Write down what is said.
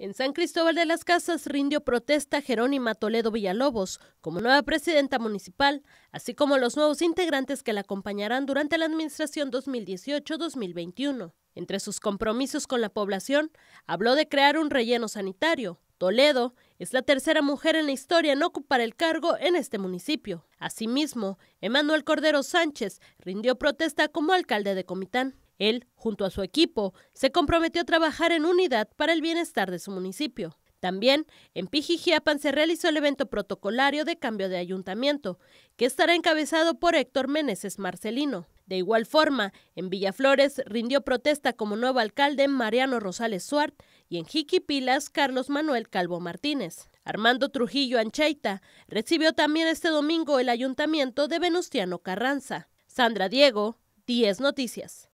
En San Cristóbal de las Casas rindió protesta Jerónima Toledo Villalobos como nueva presidenta municipal, así como los nuevos integrantes que la acompañarán durante la administración 2018-2021. Entre sus compromisos con la población, habló de crear un relleno sanitario. Toledo es la tercera mujer en la historia en ocupar el cargo en este municipio. Asimismo, Emanuel Cordero Sánchez rindió protesta como alcalde de Comitán. Él, junto a su equipo, se comprometió a trabajar en unidad para el bienestar de su municipio. También en Pijijiapan se realizó el evento protocolario de cambio de ayuntamiento, que estará encabezado por Héctor Meneses Marcelino. De igual forma, en Villaflores rindió protesta como nuevo alcalde Mariano Rosales Suart y en Jiquipilas Carlos Manuel Calvo Martínez. Armando Trujillo Ancheita recibió también este domingo el ayuntamiento de Venustiano Carranza. Sandra Diego, 10 Noticias.